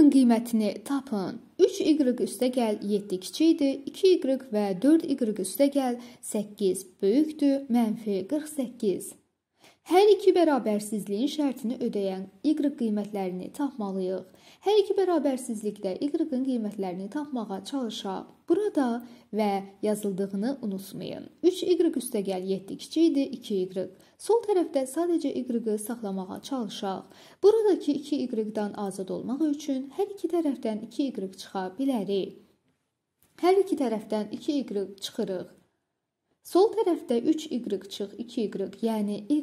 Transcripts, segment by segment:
Bakın qiymətini tapın. 3y üstəgəl 7 kiçikdir, 2y və 4y üstəgəl 8 böyükdür, mənfi 48. Hər iki bərabərsizliyin şərtini ödəyən y qiymətlərini tapmalıyıq. Hər iki bərabərsizlikdə y-in qiymətlərini tapmağa çalışaq. Burada və yazıldığını unutmayın. 3y üstəgəl 7 kiçikdir 2y. Sol tərəfdə sadəcə y-i saxlamağa çalışaq. Buradakı 2y-dan azad olmaq üçün hər iki tərəfdən 2y çıxa bilərik. Hər iki tərəfdən 2y çıxırıq. Sol tərəfdə 3y çıx 2y, yəni y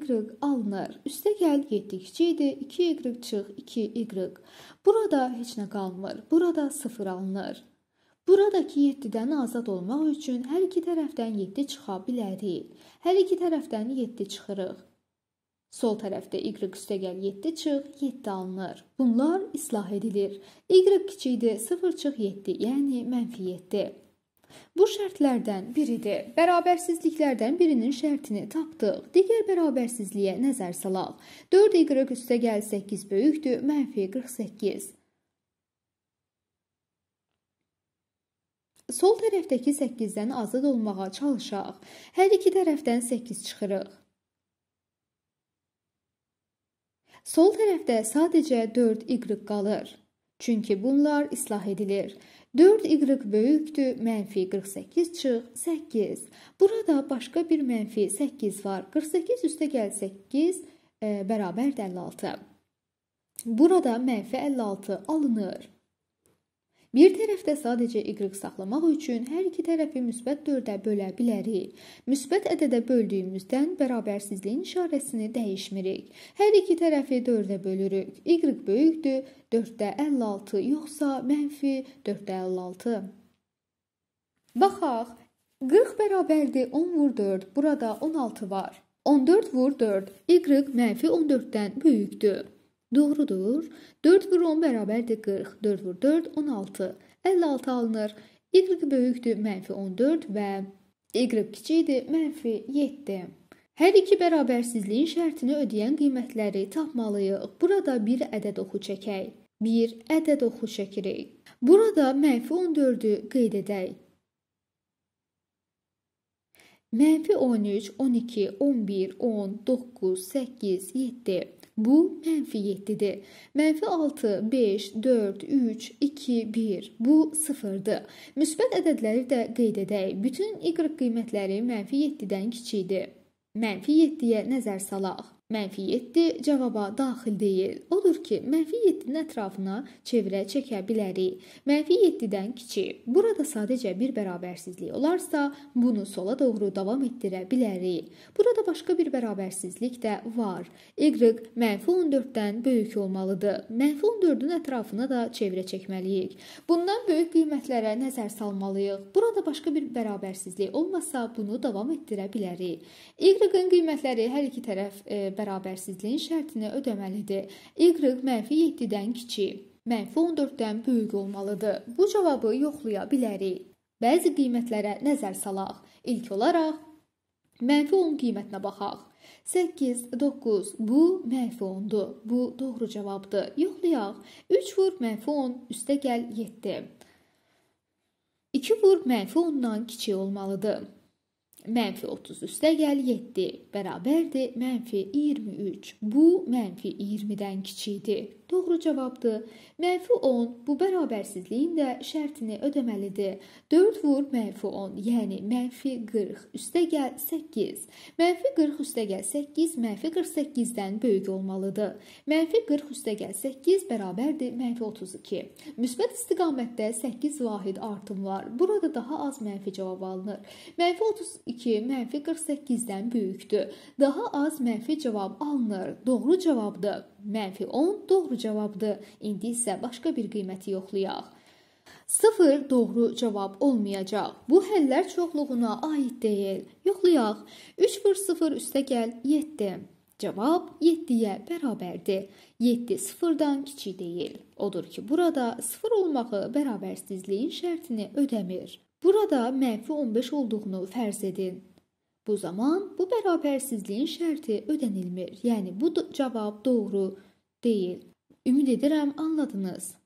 alınır. Üstə gəl 7-ci idi. 2y çıx 2y. Burada heç nə qalmır. Burada 0 alınır. Buradakı 7-dən azad olmaq üçün hər iki tərəfdən 7 çıxa bilərik. Hər iki tərəfdən 7 çıxırıq. Sol tərəfdə y üstəgəl 7 çıx, 7 alınır. Bunlar islah edilir. y kiçikdir 0 çıx 7, yəni -7. Bu şərtlərdən biridir. Bərabərsizliklərdən birinin şərtini tapdıq. Digər bərabərsizliyə nəzər salaq. 4 y üstə gəl 8 böyükdür, mənfi 48. Sol tərəfdəki 8-dən azad olmağa çalışaq. Hər iki tərəfdən 8 çıxırıq. Sol tərəfdə sadəcə 4 y qalır. Çünki bunlar islah edilir. 4y böyükdür, mənfi 48 çıx, 8. Burada başqa bir mənfi 8 var. 48 üstə gəl 8 e, bərabərdir 56. Burada mənfi 56 alınır. Bir tərəfdə sadəcə y saxlamaq üçün hər iki tərəfi müsbət 4-ə bölə bilərik. Müsbət ədədə böldüyümüzdən bərabərsizliyin işarəsini dəyişmirik. Hər iki tərəfi 4-ə bölürük. y böyükdür 4-də 56, yoxsa -4-də 56. Baxaq, 40 bərabərdir 10 vur 4. Burada 16 var. 14 vur 4. y -14-dən böyükdür. Doğrudur. 4 vur 10 bərabərdir 40. 4 vur 4 16. 56 alınır. Y böyükdür mənfi 14 və Y kiçikdir mənfi 7. Hər iki bərabərsizliyin şərtini ödəyən qiymətləri tapmalıyıq. Burada bir ədəd oxu çəkək. Bir ədəd oxu çəkirik. Burada mənfi 14-ü qeyd edək. Mənfi 13, 12, 11, 10, 9, 8, 7. Bu mənfi 7-dir. Mənfi 6, 5, 4, 3, 2, 1. Bu 0-dır. Müsbət ədədləri də qeyd edək. Bütün y qiymətləri mənfi 7-dən kiçikdir. Mənfi 7-yə nəzər salaq. Mənfiyyətdi cavaba daxil deyil. Odur ki, mənfiyyətin ətrafına çevrə çəkə bilərik. Mənfiyyətdən kiçik. Burada sadəcə bir bərabərsizlik olarsa, bunu sola doğru davam etdirə bilərik. Burada başqa bir bərabərsizlik də var. Y -14-dən böyük olmalıdır. -14-ün ətrafına da çevrə çəkməliyik. Bundan böyük qiymətlərə nəzər salmalıyıq. Burada başqa bir bərabərsizlik olmasa, bunu davam etdirə bilərik. Y-in qiymətləri hər iki tərəf e, bərabərsizliyin şərtini ödəməlidir. Y -7-dən kiçik, -14-dən böyük olmalıdır. Bu cavabı yoxlaya bilərik. Bəzi qiymətlərə nəzər salaq. İlk olaraq mənfi 10 qiymətinə baxaq. 8, 9. Bu mənfi 10-dur. Bu doğru cavabdır. Yoxlayaq. 3 vur mənfi 10 üstə gəl 7. 2 vur mənfi 10-dan kiçik olmalıdır mənfi 30 üstə gəl 7 bərabərdir mənfi 23. Bu mənfi 20-dən kiçikdir. Doğru cavabdır. Mənfi 10 bu bərabərsizliyin də şərtini ödəməlidir. 4 vur mənfi 10, yəni mənfi 40 üstə gəl 8. Mənfi 40 üstə gəl 8 mənfi 48-dən böyük olmalıdır. Mənfi 40 üstə gəl 8 bərabərdir mənfi 32. Müsbət istiqamətdə 8 vahid artım var. Burada daha az mənfi cavab alınır. Mənfi 32 12 mənfi 48-dən böyükdür. Daha az mənfi cavab alınır. Doğru cavabdır. Mənfi 10 doğru cavabdır. İndi isə başqa bir qiyməti yoxlayaq. 0 doğru cavab olmayacaq. Bu həllər çoxluğuna aid deyil. Yoxlayaq. 3 vur 0 üstə gəl 7. Cavab 7-yə bərabərdir. 7 sıfırdan kiçik deyil. Odur ki, burada sıfır olmağı bərabərsizliyin şərtini ödəmir. Burada mənfi 15 olduğunu fərz edin. Bu zaman bu bərabərsizliyin şərti ödənilmir. Yəni bu cavab doğru deyil. Ümid edirəm anladınız.